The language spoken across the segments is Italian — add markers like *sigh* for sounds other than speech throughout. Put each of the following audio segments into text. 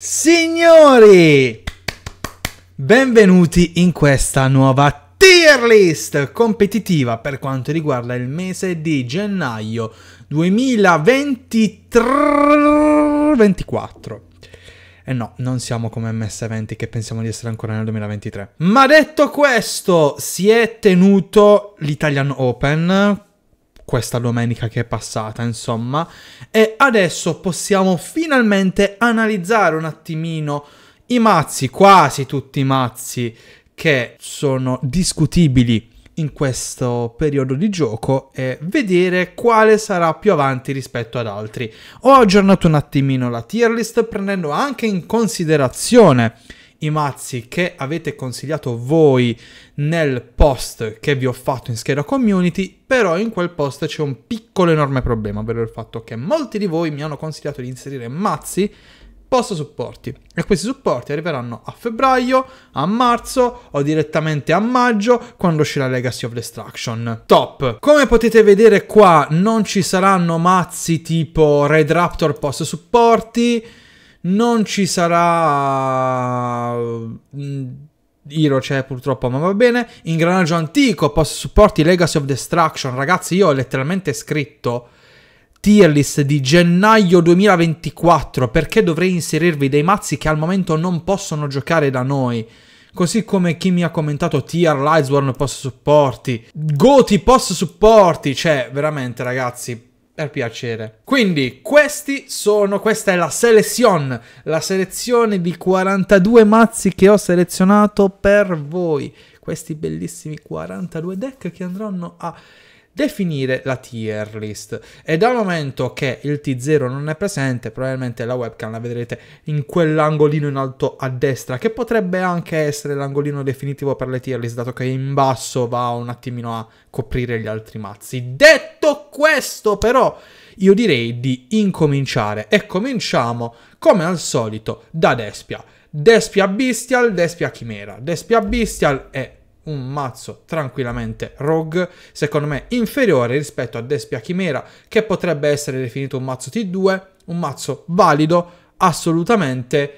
Signori, benvenuti in questa nuova tier list competitiva per quanto riguarda il mese di gennaio 2023 E eh no, non siamo come MS20 che pensiamo di essere ancora nel 2023. Ma detto questo, si è tenuto l'Italian Open questa domenica che è passata, insomma. E adesso possiamo finalmente analizzare un attimino i mazzi, quasi tutti i mazzi che sono discutibili in questo periodo di gioco e vedere quale sarà più avanti rispetto ad altri. Ho aggiornato un attimino la tier list prendendo anche in considerazione i mazzi che avete consigliato voi nel post che vi ho fatto in scheda community, però in quel post c'è un piccolo enorme problema, ovvero il fatto che molti di voi mi hanno consigliato di inserire mazzi post supporti e questi supporti arriveranno a febbraio, a marzo o direttamente a maggio quando uscirà Legacy of Destruction. Top! Come potete vedere qua non ci saranno mazzi tipo Red Raptor post supporti, non ci sarà mm, Hiro c'è cioè, purtroppo, ma va bene. Ingranaggio antico, post supporti Legacy of Destruction. Ragazzi, io ho letteralmente scritto tier list di gennaio 2024 perché dovrei inserirvi dei mazzi che al momento non possono giocare da noi. Così come chi mi ha commentato tier Lightsworn post supporti, Goti post supporti, cioè veramente ragazzi, per piacere. Quindi questi sono, questa è la selezione, la selezione di 42 mazzi che ho selezionato per voi. Questi bellissimi 42 deck che andranno a definire la tier list e dal momento che il T0 non è presente probabilmente la webcam la vedrete in quell'angolino in alto a destra che potrebbe anche essere l'angolino definitivo per le tier list dato che in basso va un attimino a coprire gli altri mazzi. Detto questo però io direi di incominciare e cominciamo come al solito da Despia. Despia Bestial, Despia Chimera. Despia Bestial è un mazzo tranquillamente rogue, secondo me inferiore rispetto a Despia Chimera, che potrebbe essere definito un mazzo T2, un mazzo valido, assolutamente,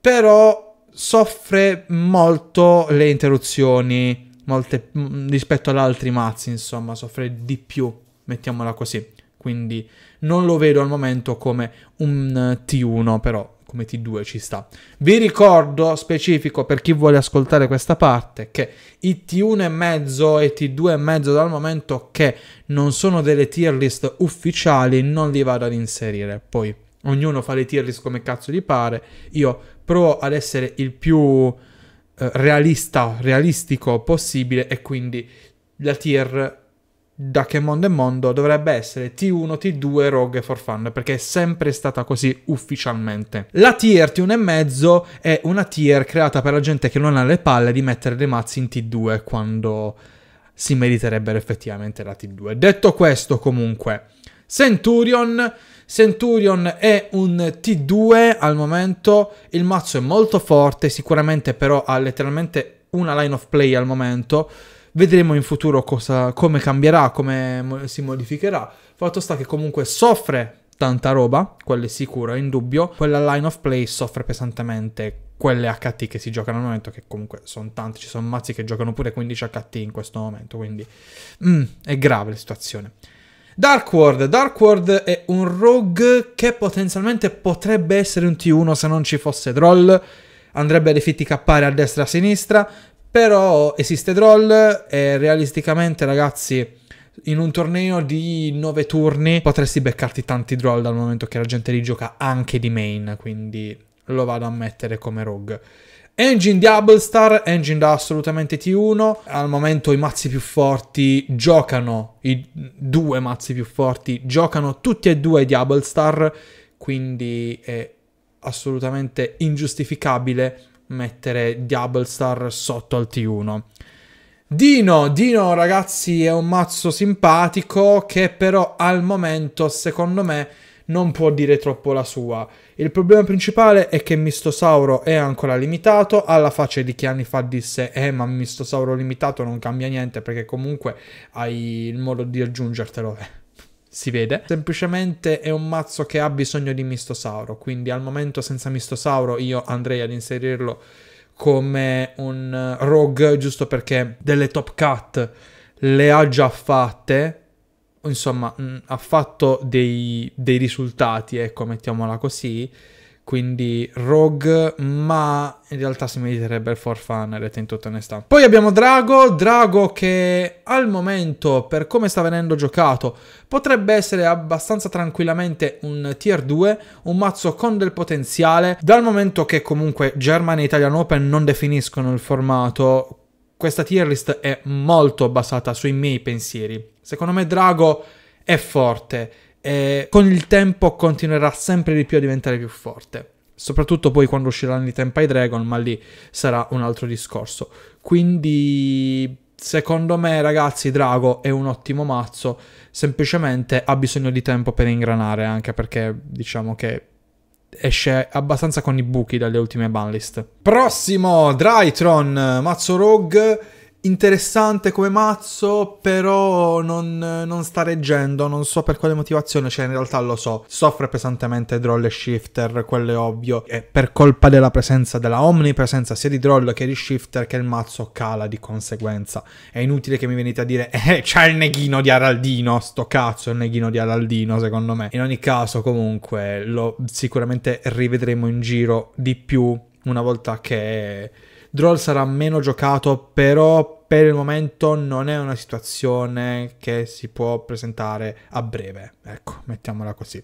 però soffre molto le interruzioni molte, mm, rispetto ad altri mazzi, insomma, soffre di più, mettiamola così. Quindi non lo vedo al momento come un T1, però come T2 ci sta. Vi ricordo specifico per chi vuole ascoltare questa parte che i T1 e mezzo e T2 e mezzo dal momento che non sono delle tier list ufficiali non li vado ad inserire. Poi ognuno fa le tier list come cazzo gli pare. Io provo ad essere il più eh, realista, realistico possibile e quindi la tier da che mondo è mondo dovrebbe essere T1, T2, Rogue for Fun, perché è sempre stata così ufficialmente. La tier T1,5 è una tier creata per la gente che non ha le palle di mettere dei mazzi in T2 quando si meriterebbero effettivamente la T2. Detto questo, comunque, Centurion. Centurion è un T2 al momento, il mazzo è molto forte, sicuramente però ha letteralmente una line of play al momento Vedremo in futuro cosa, come cambierà, come si modificherà. Fatto sta che comunque soffre tanta roba, quello è sicuro, è indubbio. Quella line of play soffre pesantemente. Quelle HT che si giocano al momento, che comunque sono tante, ci sono mazzi che giocano pure 15 HT in questo momento, quindi mm, è grave la situazione. Dark World. Dark World è un rogue che potenzialmente potrebbe essere un T1 se non ci fosse Droll. Andrebbe a defitticappare a destra e a sinistra. Però esiste Droll e realisticamente ragazzi in un torneo di 9 turni potresti beccarti tanti Droll dal momento che la gente li gioca anche di main, quindi lo vado a mettere come rogue. Engine di Star, engine da assolutamente T1, al momento i mazzi più forti giocano, i due mazzi più forti giocano tutti e due di Star, quindi è assolutamente ingiustificabile mettere Double Star sotto al T1. Dino, Dino ragazzi è un mazzo simpatico che però al momento secondo me non può dire troppo la sua. Il problema principale è che Mistosauro è ancora limitato, alla faccia di chi anni fa disse eh ma Mistosauro limitato non cambia niente perché comunque hai il modo di aggiungertelo si vede. Semplicemente è un mazzo che ha bisogno di mistosauro, quindi al momento senza mistosauro io andrei ad inserirlo come un eh, rogue, giusto perché delle top cut le ha già fatte, insomma mh, mm, ha fatto dei, dei risultati, ecco, mettiamola così quindi Rogue, ma in realtà si meriterebbe il for fun, detto in tutta onestà. Poi abbiamo Drago, Drago che al momento, per come sta venendo giocato, potrebbe essere abbastanza tranquillamente un tier 2, un mazzo con del potenziale, dal momento che comunque German e Italian Open non definiscono il formato, questa tier list è molto basata sui miei pensieri. Secondo me Drago è forte, e con il tempo continuerà sempre di più a diventare più forte. Soprattutto poi quando usciranno i Tempai Dragon, ma lì sarà un altro discorso. Quindi secondo me, ragazzi, Drago è un ottimo mazzo. Semplicemente ha bisogno di tempo per ingranare, anche perché diciamo che esce abbastanza con i buchi dalle ultime banlist. Prossimo, Drytron, mazzo rogue interessante come mazzo, però non, non, sta reggendo, non so per quale motivazione, cioè in realtà lo so, soffre pesantemente droll e shifter, quello è ovvio, e per colpa della presenza, della omnipresenza sia di droll che di shifter che il mazzo cala di conseguenza. È inutile che mi venite a dire, *laughs* eh, c'è il neghino di Araldino, sto cazzo, è il neghino di Araldino secondo me. In ogni caso comunque lo sicuramente rivedremo in giro di più una volta che Droll sarà meno giocato, però per il momento non è una situazione che si può presentare a breve. Ecco, mettiamola così.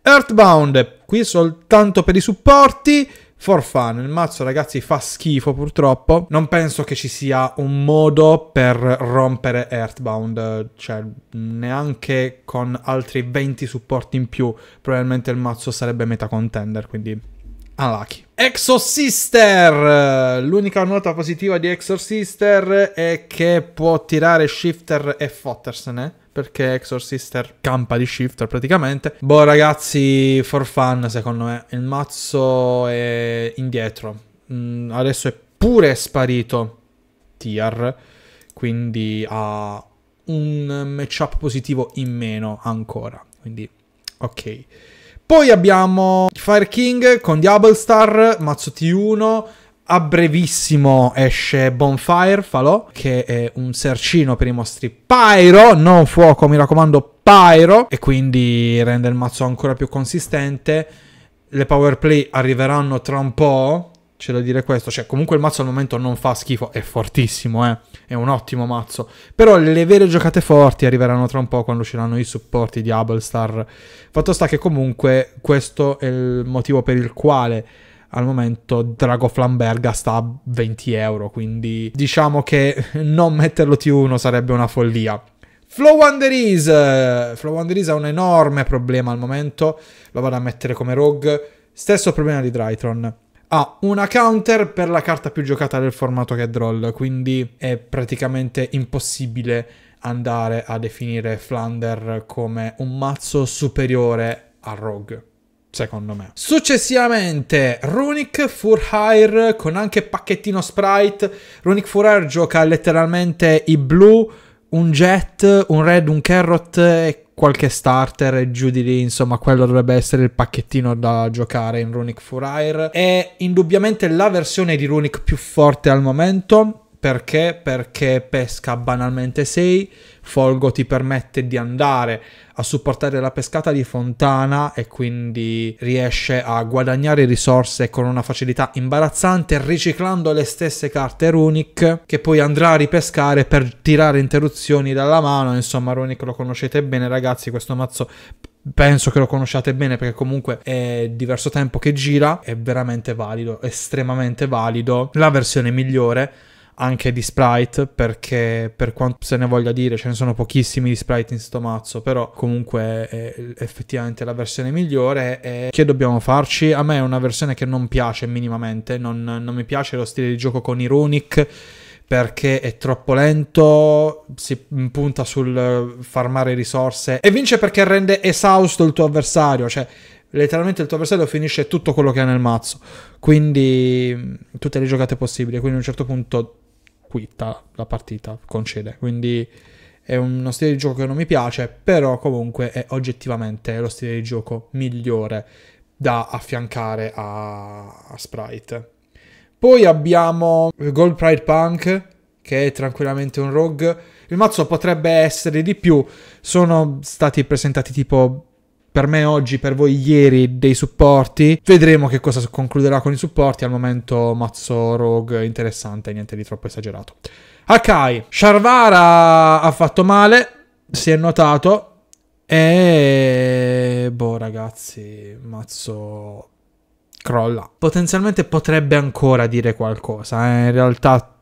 Earthbound, qui soltanto per i supporti. For fun, il mazzo ragazzi fa schifo purtroppo. Non penso che ci sia un modo per rompere Earthbound, cioè neanche con altri 20 supporti in più. Probabilmente il mazzo sarebbe meta contender, quindi unlucky. Exosister! L'unica nota positiva di Exorcister è che può tirare shifter e fottersene eh? perché Exorcister campa di shifter praticamente. Boh ragazzi, for fun secondo me, il mazzo è indietro. Mm, adesso è pure sparito tier, quindi ha un matchup positivo in meno ancora. Quindi ok. Poi abbiamo Fire King con Diablo Star, Mazzo T1, a brevissimo esce Bonfire, falò, che è un sercino per i mostri Pyro, non fuoco, mi raccomando, Pyro, e quindi rende il mazzo ancora più consistente. Le power play arriveranno tra un po', c'è da dire questo. Cioè, comunque il mazzo al momento non fa schifo, è fortissimo, eh? È un ottimo mazzo. Però le vere giocate forti arriveranno tra un po' quando usciranno i supporti di Ablestar. Fatto sta che comunque questo è il motivo per il quale al momento Drago Flamberga sta a 20 euro, quindi diciamo che *laughs* non metterlo T1 sarebbe una follia. Flow Wanderies! Flow Wanderies ha un enorme problema al momento, lo vado a mettere come rogue, stesso problema di Drytron ha una counter per la carta più giocata del formato che è Droll, quindi è praticamente impossibile andare a definire Flander come un mazzo superiore a Rogue secondo me. Successivamente Runic for Hire con anche pacchettino sprite. Runic for Hire gioca letteralmente i blu un Jet, un Red, un Carrot e qualche starter e giù di lì, insomma, quello dovrebbe essere il pacchettino da giocare in Runic Furair. È indubbiamente la versione di Runic più forte al momento perché? Perché pesca banalmente 6, Folgo ti permette di andare a supportare la pescata di Fontana e quindi riesce a guadagnare risorse con una facilità imbarazzante riciclando le stesse carte Runic che poi andrà a ripescare per tirare interruzioni dalla mano. Insomma, Runic lo conoscete bene ragazzi, questo mazzo penso che lo conosciate bene perché comunque è diverso tempo che gira, è veramente valido, estremamente valido, la versione migliore anche di sprite perché per quanto se ne voglia dire ce ne sono pochissimi di sprite in sto mazzo però comunque è effettivamente la versione migliore e che dobbiamo farci a me è una versione che non piace minimamente non, non mi piace lo stile di gioco con i runic perché è troppo lento, si punta sul farmare risorse e vince perché rende esausto il tuo avversario, cioè letteralmente il tuo avversario finisce tutto quello che ha nel mazzo, quindi tutte le giocate possibili, quindi a un certo punto quitta la partita, concede. Quindi è uno stile di gioco che non mi piace, però comunque è oggettivamente lo stile di gioco migliore da affiancare a, a Sprite. Poi abbiamo Gold Pride Punk, che è tranquillamente un rogue. Il mazzo potrebbe essere di più, sono stati presentati tipo per me oggi, per voi ieri, dei supporti. Vedremo che cosa concluderà con i supporti. Al momento mazzo rogue interessante, niente di troppo esagerato. Akai, Sharvara ha fatto male, si è notato. E... Boh ragazzi, mazzo crolla. Potenzialmente potrebbe ancora dire qualcosa, eh? in realtà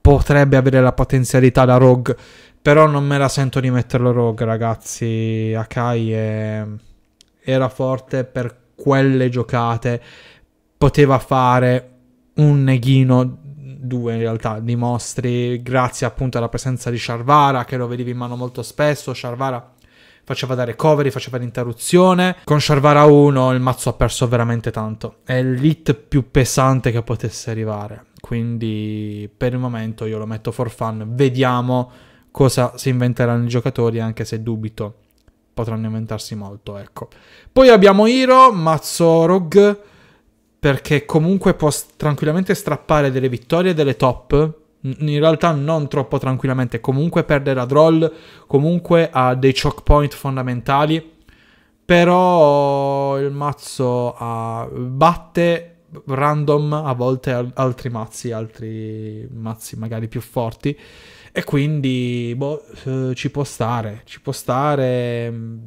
potrebbe avere la potenzialità da rogue però non me la sento di metterlo rogue, ragazzi. Akai è... era forte per quelle giocate. Poteva fare un neghino, due in realtà, di mostri, grazie appunto alla presenza di Sharvara, che lo vedevi in mano molto spesso. Sharvara faceva da recovery, faceva l'interruzione. Con Sharvara 1 il mazzo ha perso veramente tanto. È l'hit più pesante che potesse arrivare. Quindi per il momento io lo metto for fun. Vediamo cosa si inventeranno i giocatori, anche se dubito potranno inventarsi molto, ecco. Poi abbiamo Hiro, mazzo Mazzorog, perché comunque può tranquillamente strappare delle vittorie e delle top, in realtà non troppo tranquillamente, comunque perde la Droll, comunque ha dei choke point fondamentali, però il mazzo ha... Ah, batte random a volte altri mazzi, altri mazzi magari più forti e quindi boh, eh, ci può stare, ci può stare. Mm,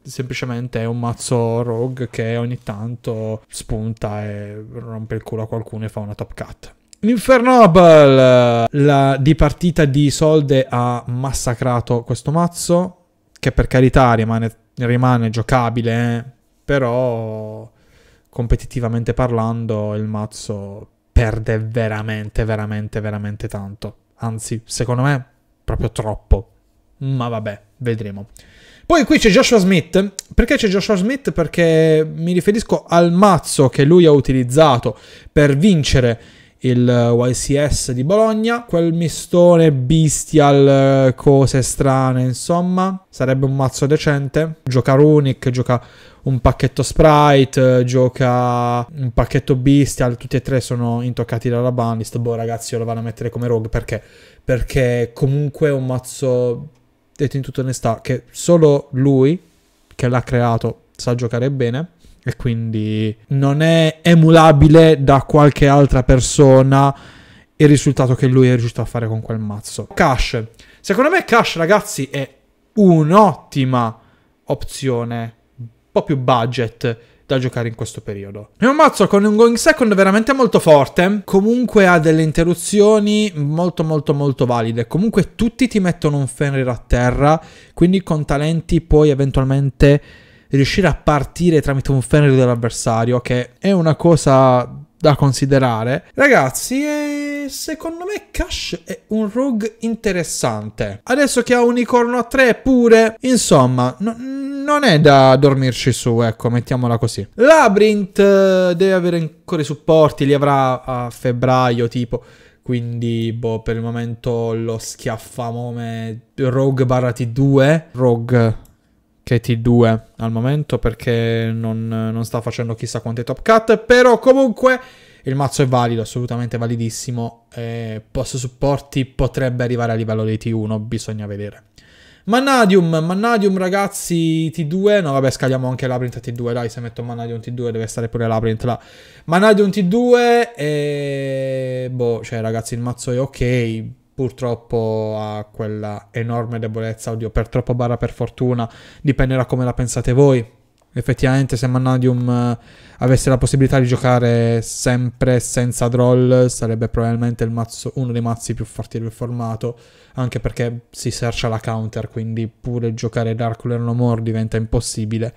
semplicemente è un mazzo rogue che ogni tanto spunta e rompe il culo a qualcuno e fa una top cut. Infernoble! La di partita di Solde ha massacrato questo mazzo, che per carità rimane, rimane giocabile, eh? però competitivamente parlando il mazzo perde veramente, veramente, veramente tanto anzi, secondo me proprio troppo. Ma vabbè, vedremo. Poi qui c'è Joshua Smith. Perché c'è Joshua Smith? Perché mi riferisco al mazzo che lui ha utilizzato per vincere il eh, YCS di Bologna, quel mistone bestial, eh, cose strane, insomma, sarebbe un mazzo decente. Gioca Runic, gioca un pacchetto Sprite, eh, gioca un pacchetto Bestial, tutti e tre sono intoccati dalla banlist. Boh ragazzi io lo vado a mettere come rogue perché? Perché comunque è un mazzo, detto in tutta onestà, che solo lui che l'ha creato sa giocare bene e quindi non è emulabile da qualche altra persona il risultato che lui è riuscito a fare con quel mazzo. Cash. Secondo me Cash ragazzi è un'ottima opzione po' più budget da giocare in questo periodo. È un mazzo con un going second veramente molto forte, comunque ha delle interruzioni molto molto molto valide, comunque tutti ti mettono un Fenrir a terra, quindi con talenti puoi eventualmente riuscire a partire tramite un Fenrir dell'avversario, che è una cosa da considerare. Ragazzi, eh, secondo me Cash è un rogue interessante. Adesso che ha Unicorno a 3 pure, insomma, no, non è da dormirci su, ecco, mettiamola così. Labyrinth eh, deve avere ancora i supporti, li avrà a febbraio tipo. Quindi, boh, per il momento lo come Rogue barra T2. Rogue che T2 al momento perché non, non sta facendo chissà quante top cut, però comunque il mazzo è valido, assolutamente validissimo, e posso supporti potrebbe arrivare a livello dei T1, bisogna vedere. Mannadium, Mannadium ragazzi T2, no vabbè scaliamo anche Labyrinth T2, dai se metto Mannadium T2 deve stare pure Labyrinth là. Mannadium T2 e... boh, cioè ragazzi il mazzo è ok, purtroppo ha quella enorme debolezza, oddio, per troppo barra per fortuna, dipenderà come la pensate voi. Effettivamente se Mannadium eh, avesse la possibilità di giocare sempre senza droll sarebbe probabilmente mazzo, uno dei mazzi più forti del formato, anche perché si sercia la counter, quindi pure giocare Dark Lure No More diventa impossibile.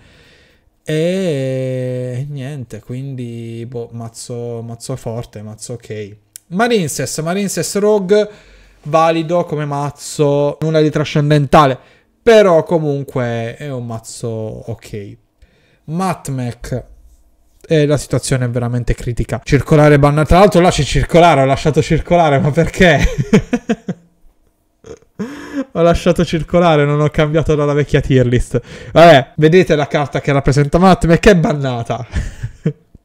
E niente, quindi boh, mazzo, mazzo forte, mazzo ok. Marinses, Marinses Rogue valido come mazzo, nulla di trascendentale, però comunque è un mazzo ok. Matmec e la situazione è veramente critica. Circolare bannata. Tra l'altro là c'è circolare, ho lasciato circolare, ma perché? *laughs* ho lasciato circolare, non ho cambiato dalla vecchia tier list. Vabbè, vedete la carta che rappresenta Matt, che è bannata.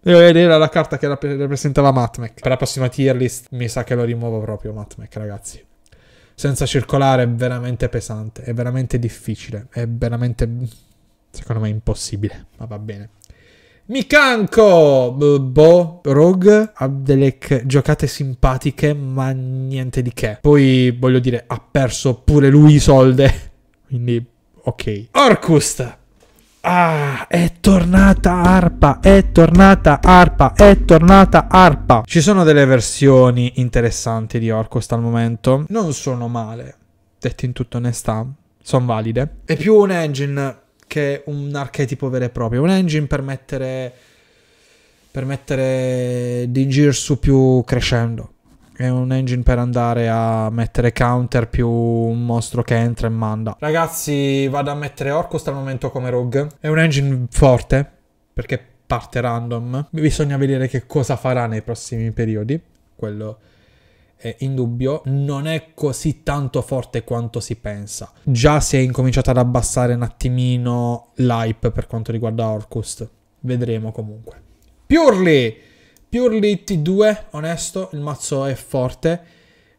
Ed era la carta che rappresentava Matmec. Per la prossima tier list mi sa che lo rimuovo proprio Matmec, ragazzi. Senza circolare è veramente pesante, è veramente difficile, è veramente... secondo me impossibile, ma va bene. Mikanko, Bo, Rogue, ha delle giocate simpatiche, ma niente di che. Poi, voglio dire, ha perso pure lui i soldi, *laughs* quindi ok. Orcust, Ah, è tornata arpa, è tornata arpa, è tornata arpa. Ci sono delle versioni interessanti di Orcost al momento. Non sono male, detto in tutta onestà, sono valide. È più un engine che un archetipo vero e proprio. Un engine per mettere, per mettere di girsu più crescendo è un engine per andare a mettere counter più un mostro che entra e manda. Ragazzi, vado a mettere Orcus al momento come rogue. È un engine forte, perché parte random. Bisogna vedere che cosa farà nei prossimi periodi. Quello è in dubbio. Non è così tanto forte quanto si pensa. Già si è incominciato ad abbassare un attimino l'hype per quanto riguarda Orcus. Vedremo comunque. Purely! Purely T2, onesto, il mazzo è forte.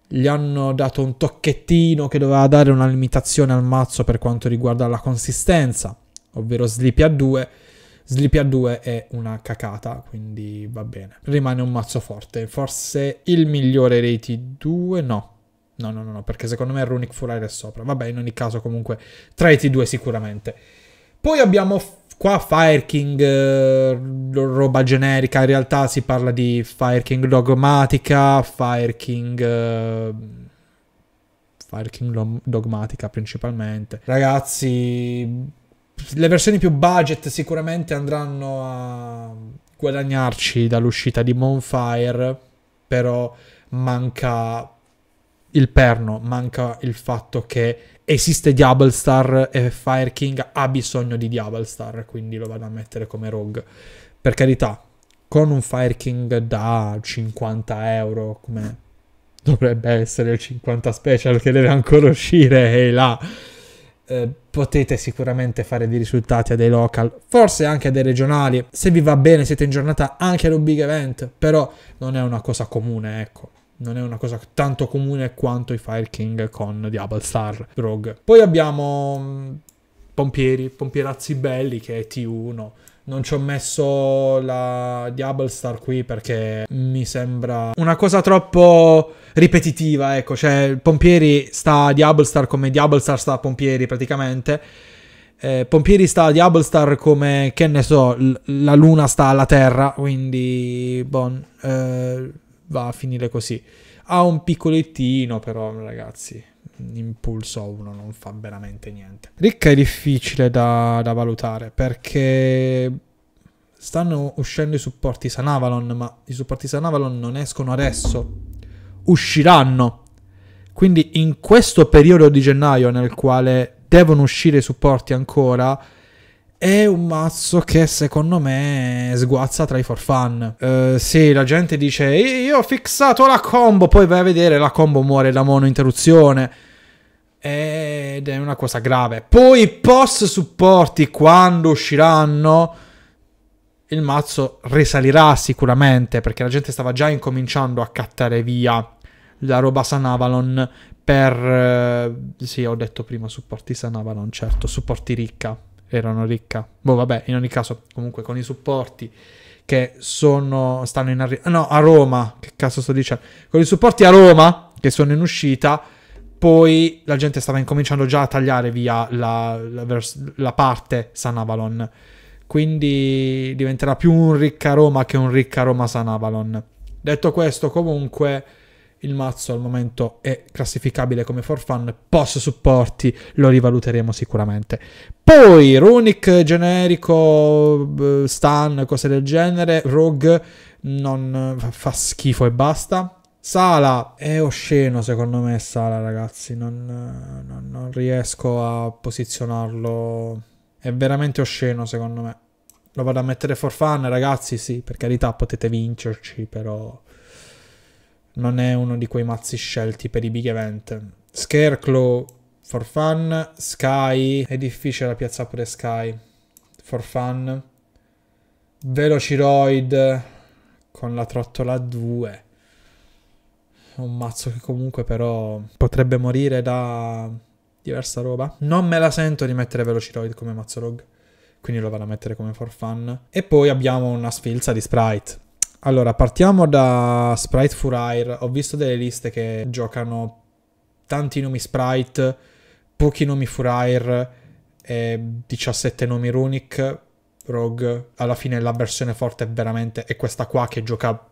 Gli hanno dato un tocchettino che doveva dare una limitazione al mazzo per quanto riguarda la consistenza, ovvero Sleepy A2. Sleepy A2 è una cacata, quindi va bene. Rimane un mazzo forte, forse il migliore dei T2, no. No, no, no, no perché secondo me Runic Furire è sopra. Vabbè, in ogni caso comunque tra i T2 sicuramente. Poi abbiamo Qua Fire King, eh, roba generica, in realtà si parla di Fire King dogmatica, Fire King... Eh, Fire King dogmatica principalmente. Ragazzi, le versioni più budget sicuramente andranno a guadagnarci dall'uscita di Monfire, però manca il perno, manca il fatto che esiste Diablo Star e Fire King ha bisogno di Diablo Star, quindi lo vado a mettere come rogue. Per carità, con un Fire King da 50 euro, come dovrebbe essere il 50 special che deve ancora uscire, e là. Eh, potete sicuramente fare dei risultati a dei local, forse anche a dei regionali. Se vi va bene, siete in giornata anche ad un big event, però non è una cosa comune, ecco non è una cosa tanto comune quanto i Fire King con Diablo Star Rogue. Poi abbiamo mm, pompieri, pompierazzi belli che è T1. Non ci ho messo la Diablo Star qui perché mi sembra una cosa troppo ripetitiva, ecco, cioè pompieri sta a Diablo Star come Diablo Star sta a pompieri praticamente. Eh, pompieri sta a Diablo Star come, che ne so, la luna sta alla terra, quindi, bon, eh va a finire così. Ha un piccolettino, però, ragazzi, impulso a uno non fa veramente niente. Ricca è difficile da, da valutare perché stanno uscendo i supporti Sanavalon, ma i supporti Sanavalon non escono adesso, usciranno. Quindi in questo periodo di gennaio nel quale devono uscire i supporti ancora, è un mazzo che secondo me sguazza tra i for fun. Uh, eh, sì, la gente dice io ho fixato la combo, poi vai a vedere la combo muore da mono interruzione. Ed è una cosa grave. Poi i post supporti quando usciranno il mazzo risalirà sicuramente perché la gente stava già incominciando a cattare via la roba San Avalon per... Eh, sì, ho detto prima supporti San Avalon, certo, supporti ricca erano ricca. Boh, vabbè, in ogni caso, comunque con i supporti che sono, stanno in arrivo. No, a Roma, che cazzo sto dicendo? Con i supporti a Roma, che sono in uscita, poi la gente stava incominciando già a tagliare via la, la, vers- la parte San Avalon. Quindi diventerà più un ricca Roma che un ricca Roma San Avalon. Detto questo, comunque il mazzo al momento è classificabile come for fun, post supporti lo rivaluteremo sicuramente. Poi runic generico, eh, stun, cose del genere, rogue non eh, fa schifo e basta. Sala è osceno secondo me Sala ragazzi, non, eh, non, non riesco a posizionarlo, è veramente osceno secondo me. Lo vado a mettere for fun ragazzi, sì, per carità potete vincerci però non è uno di quei mazzi scelti per i big event. Scareclaw for fun, Sky, è difficile la piazza pure Sky, for fun, Velociroid con la trottola 2. Un mazzo che comunque però potrebbe morire da diversa roba. Non me la sento di mettere Velociroid come mazzo rogue, quindi lo vado a mettere come for fun. E poi abbiamo una sfilza di sprite allora, partiamo da Sprite Furair. Ho visto delle liste che giocano tanti nomi Sprite, pochi nomi Furair, e 17 nomi Runic, Rogue. Alla fine la versione forte è veramente è questa qua che gioca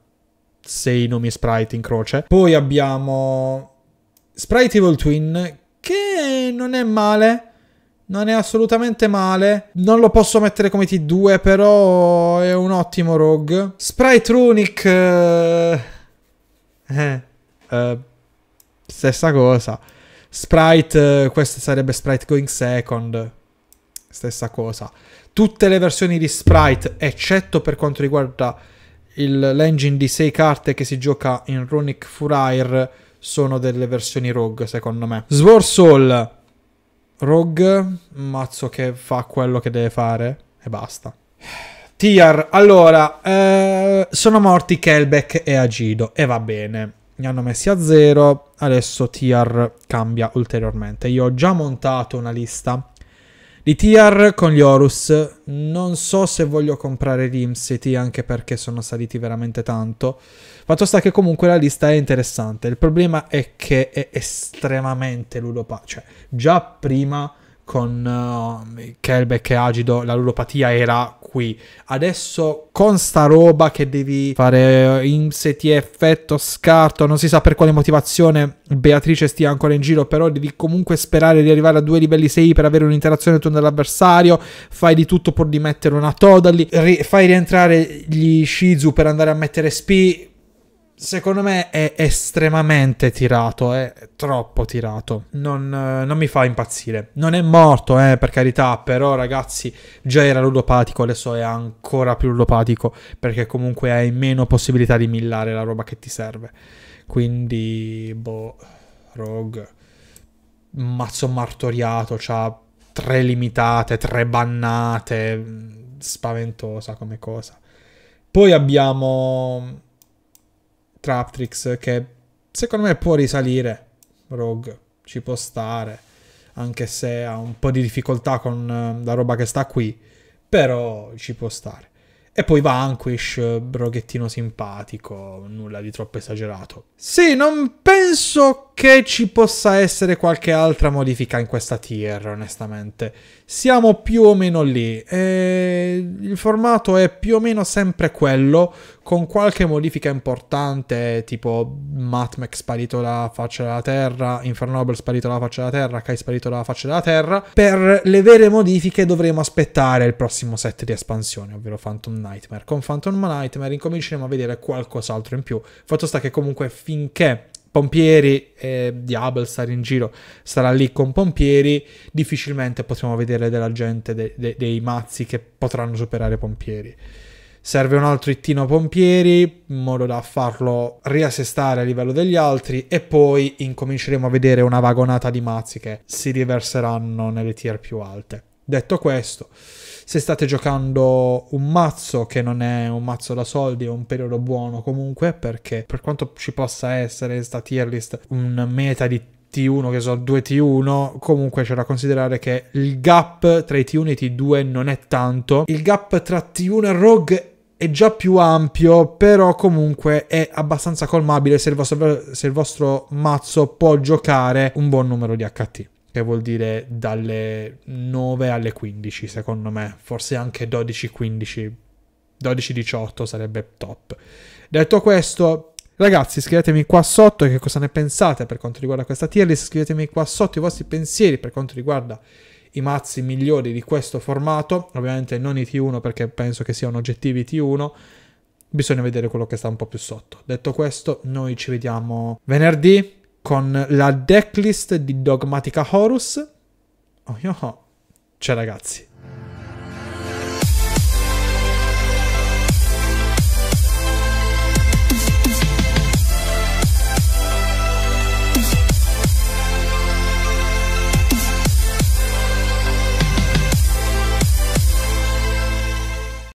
6 nomi Sprite in croce. Poi abbiamo Sprite Evil Twin, che non è male non è assolutamente male. Non lo posso mettere come T2, però è un ottimo rogue. Sprite Runic... Eh, eh, eh stessa cosa. Sprite, eh, questo sarebbe Sprite Going Second. Stessa cosa. Tutte le versioni di Sprite, eccetto per quanto riguarda l'engine di 6 carte che si gioca in Runic Furair, sono delle versioni rogue, secondo me. Sword Soul Rogue, mazzo che fa quello che deve fare e basta. Tiar, allora, eh, sono morti Kelbeck e Agido e va bene. Mi hanno messi a zero, adesso Tiar cambia ulteriormente. Io ho già montato una lista di tier con gli Horus, non so se voglio comprare Rim City anche perché sono saliti veramente tanto. Fatto sta che comunque la lista è interessante. Il problema è che è estremamente ludopatico. Cioè, già prima con uh, eh, Kelbeck e Agido la ludopatia era qui. Adesso con sta roba che devi fare eh, inseti, effetto, scarto, non si sa per quale motivazione Beatrice stia ancora in giro, però devi comunque sperare di arrivare a due livelli 6 per avere un'interazione tu dell'avversario, fai di tutto pur di mettere una Todali, fai rientrare gli Shizu per andare a mettere SP, Secondo me è estremamente tirato, è troppo tirato. Non, eh, non mi fa impazzire. Non è morto, eh, per carità, però ragazzi, già era ludopatico, adesso è ancora più ludopatico, perché comunque hai meno possibilità di millare la roba che ti serve. Quindi, boh, Rogue, mazzo martoriato, c'ha tre limitate, tre bannate, mm, spaventosa come cosa. Poi abbiamo Traptrix che secondo me può risalire, Rogue, ci può stare, anche se ha un po' di difficoltà con eh, la roba che sta qui, però ci può stare. E poi Vanquish, broghettino simpatico, nulla di troppo esagerato. Sì, non penso che ci possa essere qualche altra modifica in questa tier, onestamente. Siamo più o meno lì. E il formato è più o meno sempre quello, con qualche modifica importante, tipo Matmec sparito dalla faccia della terra, Infernoble sparito dalla faccia della terra, Kai sparito dalla faccia della terra. Per le vere modifiche dovremo aspettare il prossimo set di espansione, ovvero Phantom Nightmare. Con Phantom Nightmare incominceremo a vedere qualcos'altro in più. Fatto sta che comunque finché pompieri eh, Diablo stare in giro sarà lì con pompieri difficilmente potremo vedere della gente de- de- dei mazzi che potranno superare pompieri Serve un altro ittino pompieri in modo da farlo riassestare a livello degli altri e poi incominceremo a vedere una vagonata di mazzi che si riverseranno nelle tier più alte. Detto questo, se state giocando un mazzo che non è un mazzo da soldi è un periodo buono comunque perché per quanto ci possa essere in sta tier list un meta di T1 che so 2 T1 comunque c'è da considerare che il gap tra i T1 e i T2 non è tanto il gap tra T1 e Rogue è già più ampio, però comunque è abbastanza colmabile se il vostro, se il vostro mazzo può giocare un buon numero di HT che vuol dire dalle 9 alle 15 secondo me, forse anche 12-15, 12-18 sarebbe top. Detto questo, ragazzi scrivetemi qua sotto che cosa ne pensate per quanto riguarda questa tier list, scrivetemi qua sotto i vostri pensieri per quanto riguarda i mazzi migliori di questo formato, ovviamente non i T1 perché penso che siano oggettivi T1, bisogna vedere quello che sta un po' più sotto. Detto questo, noi ci vediamo venerdì con la decklist di Dogmatica Horus. Oh, yo, oh, oh. Ciao ragazzi.